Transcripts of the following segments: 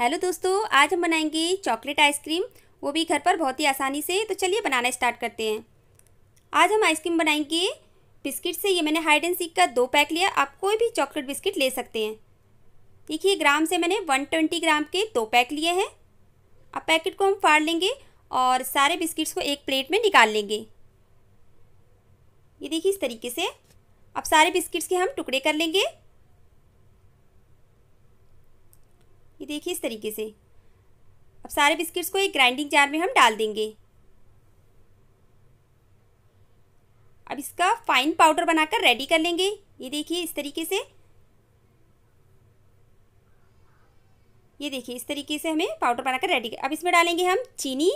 hello दोस्तों आज हम बनाएंगे चॉकलेट आइसक्रीम वो भी घर पर बहुत ही आसानी से तो चलिए बनाना स्टार्ट करते हैं आज हम आइसक्रीम बनाएंगे बिस्किट से ये मैंने हाइड एंड सीक का दो पैक लिया आप कोई भी चॉकलेट बिस्किट ले सकते हैं देखिए ग्राम से मैंने वन ट्वेंटी ग्राम के दो पैक लिए हैं अब पैकेट को हम फाड़ लेंगे और सारे बिस्किट्स को एक प्लेट में निकाल लेंगे ये देखिए इस तरीके से अब सारे बिस्किट्स के हम टुकड़े कर लेंगे ये देखिए इस तरीके से अब सारे बिस्किट्स को एक ग्राइंडिंग जार में हम डाल देंगे अब इसका फाइन पाउडर बनाकर रेडी कर लेंगे ये देखिए इस तरीके से ये देखिए इस तरीके से हमें पाउडर बनाकर रेडी अब इसमें डालेंगे हम चीनी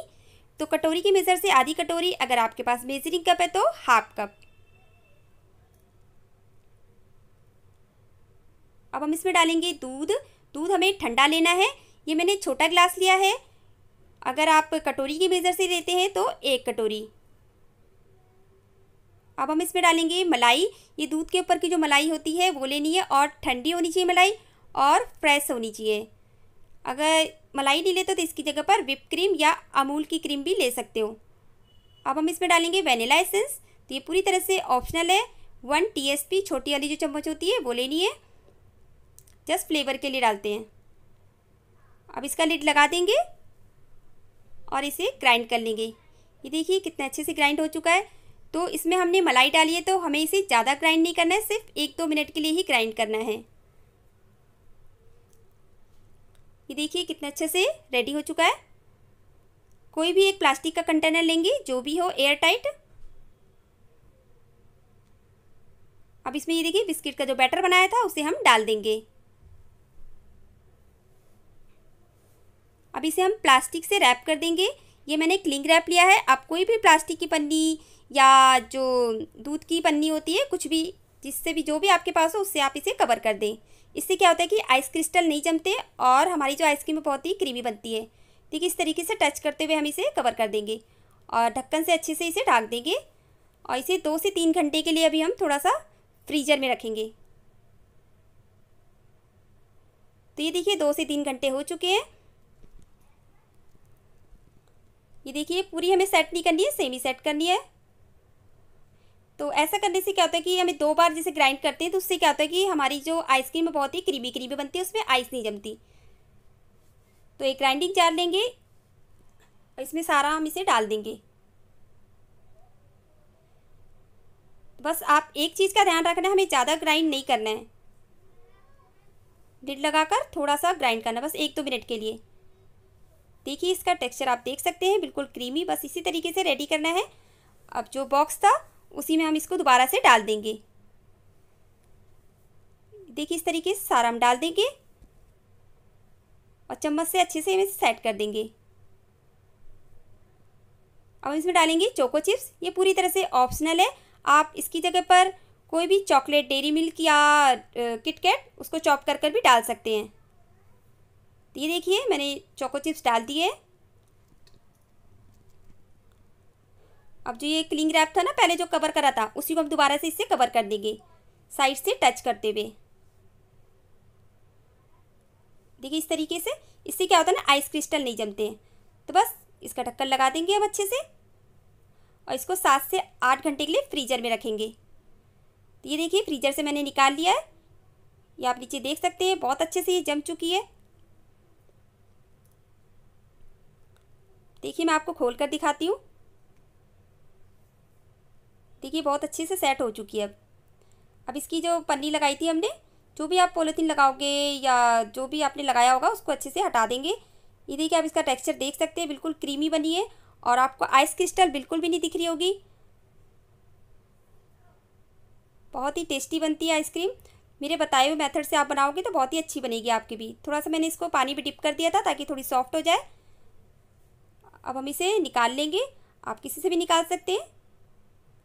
तो कटोरी के मेज़र से आधी कटोरी अगर आपके पास मेजरिंग कप है तो हाफ कप अब हम इसमें डालेंगे दूध दूध हमें ठंडा लेना है ये मैंने छोटा ग्लास लिया है अगर आप कटोरी की मेज़र से लेते हैं तो एक कटोरी अब हम इसमें डालेंगे मलाई ये दूध के ऊपर की जो मलाई होती है वो लेनी है और ठंडी होनी चाहिए मलाई और फ्रेश होनी चाहिए अगर मलाई नहीं लेते तो इसकी जगह पर विप क्रीम या अमूल की क्रीम भी ले सकते हो अब हम इसमें डालेंगे वेनिला एसेंस तो ये पूरी तरह से ऑप्शनल है वन टी छोटी वाली जो चम्मच होती है वो लेनी है जस्ट फ्लेवर के लिए डालते हैं अब इसका लिड लगा देंगे और इसे ग्राइंड कर लेंगे ये देखिए कितना अच्छे से ग्राइंड हो चुका है तो इसमें हमने मलाई डाली है तो हमें इसे ज़्यादा ग्राइंड नहीं करना है सिर्फ एक दो मिनट के लिए ही ग्राइंड करना है ये देखिए कितना अच्छे से रेडी हो चुका है कोई भी एक प्लास्टिक का कंटेनर लेंगे जो भी हो एयर टाइट अब इसमें ये देखिए बिस्किट का जो बैटर बनाया था उसे हम डाल देंगे अब इसे हम प्लास्टिक से रैप कर देंगे ये मैंने क्लिंग रैप लिया है आप कोई भी प्लास्टिक की पन्नी या जो दूध की पन्नी होती है कुछ भी जिससे भी जो भी आपके पास हो उससे आप इसे कवर कर दें इससे क्या होता है कि आइस क्रिस्टल नहीं जमते और हमारी जो आइसक्रीम बहुत ही क्रीमी बनती है ठीक इस तरीके से टच करते हुए हम इसे कवर कर देंगे और ढक्कन से अच्छे से इसे ढाक देंगे और इसे दो से तीन घंटे के लिए अभी हम थोड़ा सा फ्रीजर में रखेंगे तो ये देखिए दो से तीन घंटे हो चुके हैं ये देखिए पूरी हमें सेट नहीं करनी है सेमी सेट करनी है तो ऐसा करने से क्या होता है कि हमें दो बार जैसे ग्राइंड करते हैं तो उससे क्या होता है कि हमारी जो आइसक्रीम है बहुत ही क्रीमी क्रीमी बनती है उसमें आइस नहीं जमती तो एक ग्राइंडिंग जार लेंगे और इसमें सारा हम इसे डाल देंगे बस आप एक चीज़ का ध्यान रखना है हमें ज़्यादा ग्राइंड नहीं करना है डिड लगाकर थोड़ा सा ग्राइंड करना बस एक दो तो मिनट के लिए देखिए इसका टेक्सचर आप देख सकते हैं बिल्कुल क्रीमी बस इसी तरीके से रेडी करना है अब जो बॉक्स था उसी में हम इसको दोबारा से डाल देंगे देखिए इस तरीके से सारा हम डाल देंगे और चम्मच से अच्छे से इसे सेट कर देंगे अब इसमें डालेंगे चोको चिप्स ये पूरी तरह से ऑप्शनल है आप इसकी जगह पर कोई भी चॉकलेट डेरी मिल्क या किटकैट उसको चॉप कर कर भी डाल सकते हैं तो ये देखिए मैंने चोको चिप्स डाल दिए अब जो ये क्लिंग रैप था ना पहले जो कवर करा था उसी को हम दोबारा से इससे कवर कर देंगे साइड से टच करते हुए देखिए इस तरीके से इससे क्या होता है ना आइस क्रिस्टल नहीं जमते हैं तो बस इसका ढक्कन लगा देंगे हम अच्छे से और इसको सात से आठ घंटे के लिए फ्रीजर में रखेंगे तो ये देखिए फ्रीजर से मैंने निकाल लिया है ये आप नीचे देख सकते हैं बहुत अच्छे से ये जम चुकी है देखिए मैं आपको खोल कर दिखाती हूँ देखिए बहुत अच्छे से सेट हो चुकी है अब अब इसकी जो पन्नी लगाई थी हमने जो भी आप पोलिथीन लगाओगे या जो भी आपने लगाया होगा उसको अच्छे से हटा देंगे ये देखिए आप इसका टेक्सचर देख सकते हैं बिल्कुल क्रीमी बनी है और आपको आइस क्रिस्टल बिल्कुल भी नहीं दिख रही होगी बहुत ही टेस्टी बनती है आइसक्रीम मेरे बताए हुए मेथड से आप बनाओगे तो बहुत ही अच्छी बनेगी आपकी भी थोड़ा सा मैंने इसको पानी भी डिप कर दिया था ताकि थोड़ी सॉफ्ट हो जाए अब हम इसे निकाल लेंगे आप किसी से भी निकाल सकते हैं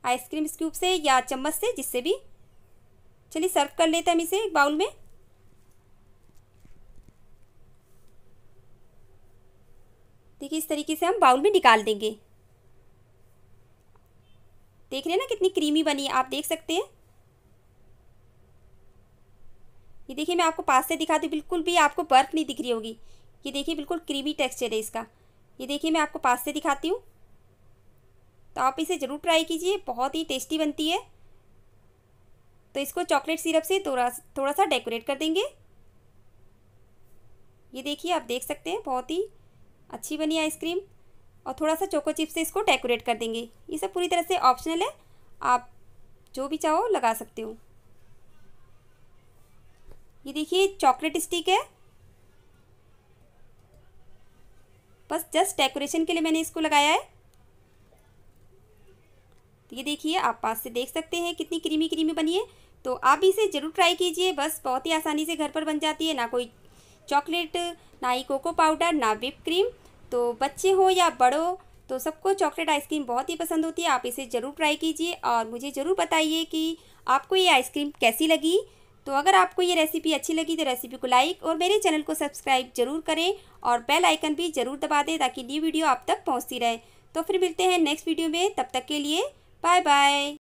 आइसक्रीम स्क्यूब से या चम्मच से जिससे भी चलिए सर्व कर लेते हैं हम इसे एक बाउल में देखिए इस तरीके से हम बाउल में निकाल देंगे देख रहे हैं ना कितनी क्रीमी बनी है आप देख सकते हैं ये देखिए मैं आपको पास से दिखा दूँ बिल्कुल भी आपको बर्फ़ नहीं दिख रही होगी ये देखिए बिल्कुल क्रीमी टेक्सचर है इसका ये देखिए मैं आपको पास से दिखाती हूँ तो आप इसे ज़रूर ट्राई कीजिए बहुत ही टेस्टी बनती है तो इसको चॉकलेट सिरप से थोड़ा थोड़ा सा डेकोरेट कर देंगे ये देखिए आप देख सकते हैं बहुत ही अच्छी बनी आइसक्रीम और थोड़ा सा चोको चिप से इसको डेकोरेट कर देंगे ये सब पूरी तरह से ऑप्शनल है आप जो भी चाहो लगा सकते हो ये देखिए चॉकलेट स्टिक है बस जस्ट डेकोरेशन के लिए मैंने इसको लगाया है तो ये देखिए आप पास से देख सकते हैं कितनी क्रीमी क्रीमी बनी है तो आप इसे ज़रूर ट्राई कीजिए बस बहुत ही आसानी से घर पर बन जाती है ना कोई चॉकलेट ना ही कोको पाउडर ना विप क्रीम तो बच्चे हो या बड़ो तो सबको चॉकलेट आइसक्रीम बहुत ही पसंद होती है आप इसे ज़रूर ट्राई कीजिए और मुझे ज़रूर बताइए कि आपको ये आइसक्रीम कैसी लगी तो अगर आपको ये रेसिपी अच्छी लगी तो रेसिपी को लाइक और मेरे चैनल को सब्सक्राइब जरूर करें और बेल आइकन भी ज़रूर दबा दें ताकि न्यू वीडियो आप तक पहुँचती रहे तो फिर मिलते हैं नेक्स्ट वीडियो में तब तक के लिए बाय बाय